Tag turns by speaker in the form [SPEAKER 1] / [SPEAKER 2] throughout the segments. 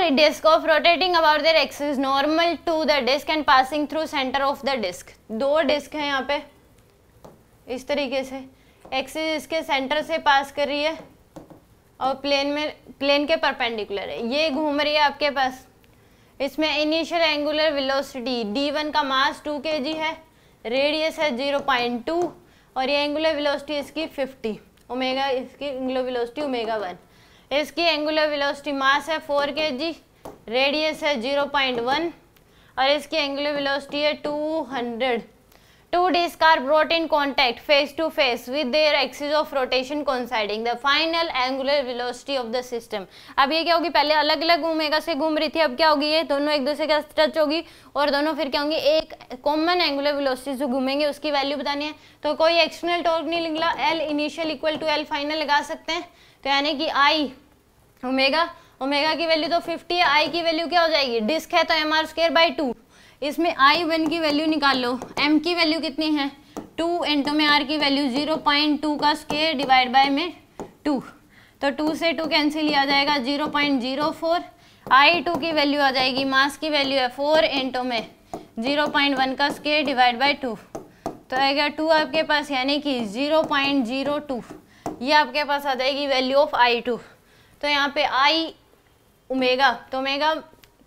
[SPEAKER 1] a disk of rotating about their axis normal to the disk and passing through center of the disk दो disk है यहाँ पे इस तरीके से एक्सिस इसके सेंटर से पास कर रही है और प्लेन में प्लेन के परपेंडिकुलर है ये घूम रही है आपके पास इसमें initial angular velocity D one का मास टू के जी है रेडियस है जीरो पॉइंट टू और ये एंगुलर विलोसिटी इसकी फिफ्टी ओमेगा इसकी एंगुलर विलोसिटी ओमेगा वन इसकी एंगुलर वेलोसिटी मास है फोर के जी रेडियस है जीरो पॉइंट वन और इसकी एंगुलर वेलोसिटी है two hundred Two discs are brought in contact face to face with their axis of rotation coinciding. The final angular velocity of the system. अब ये क्या होगी पहले अलग अलग ओमेगा से घूम रही थी अब क्या होगी ये दोनों एक दूसरे के टच होगी और दोनों फिर क्या होंगे एक कॉमन एंगुलर वेलोसिटी जो घूमेंगे उसकी वैल्यू बतानी है तो कोई एक्सटर्नल टॉर्क नहीं निकला L initial equal to L final लगा सकते हैं तो यानी कि आई ओमेगा ओमेगा की वैल्यू तो 50 है आई की वैल्यू क्या हो जाएगी डिस्क है तो M R square by two इसमें आई वन की वैल्यू निकाल लो एम की वैल्यू कितनी है टू इंटू में आर की वैल्यू जीरो पॉइंट टू का स्केयर डिवाइड बाय में टू तो टू से टू कैंसिल आ जाएगा zero point zero four I two की वैल्यू आ जाएगी मास की वैल्यू है फोर इंटू में जीरो पॉइंट वन का स्केयर डिवाइड बाय टू तो आएगा टू आपके पास यानी कि जीरो पॉइंट जीरो टू ये आपके पास आ जाएगी वैल्यू ऑफ आई टू तो यहाँ पे आई उमेगा तो उमेगा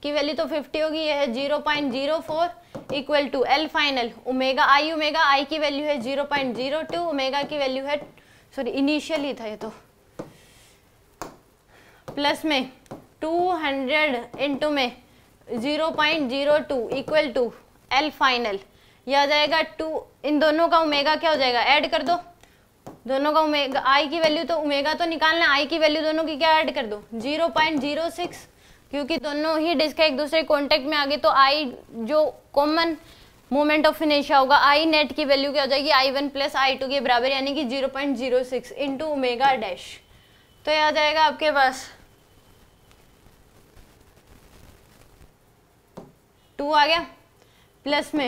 [SPEAKER 1] की वैल्यू तो 50 होगी ये है 0.04 equal to L final omega I omega I की वैल्यू है 0.02 उमेगा की वैल्यू है सॉरी इनिशियली था ये तो प्लस में 200 हंड्रेड इंटू में 0.02 इक्वल टू एल फाइनल यह आ जाएगा टू इन दोनों का उमेगा क्या हो जाएगा ऐड कर दो दोनों का उमेगा आई की वैल्यू तो उमेगा तो निकालना आई की वैल्यू दोनों की क्या ऐड कर दो 0.06 क्योंकि दोनों ही डिस्क एक दूसरे कॉन्टेक्ट में आ गए तो आई जो कॉमन मोमेंट ऑफ फिनेशिया होगा आई नेट की वैल्यू क्या हो जाएगी I one plus I two के बराबर यानी कि zero point zero six into omega dash तो यह आ जाएगा आपके पास टू आ गया प्लस में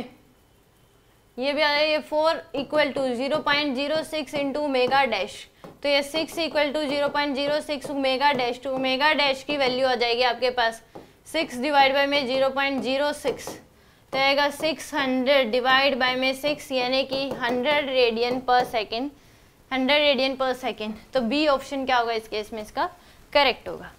[SPEAKER 1] ये भी आ जाएगा ये four equal to zero point zero six into omega dash तो ये six equal to zero point zero six omega dash two omega dash की वैल्यू आ जाएगी आपके पास सिक्स डिवाइड बाई में जीरो पॉइंट जीरो सिक्स तो आएगा सिक्स हंड्रेड डिवाइड बाई में सिक्स यानी कि hundred radian per second hundred radian per second तो बी ऑप्शन क्या होगा इस केस में इसका करेक्ट होगा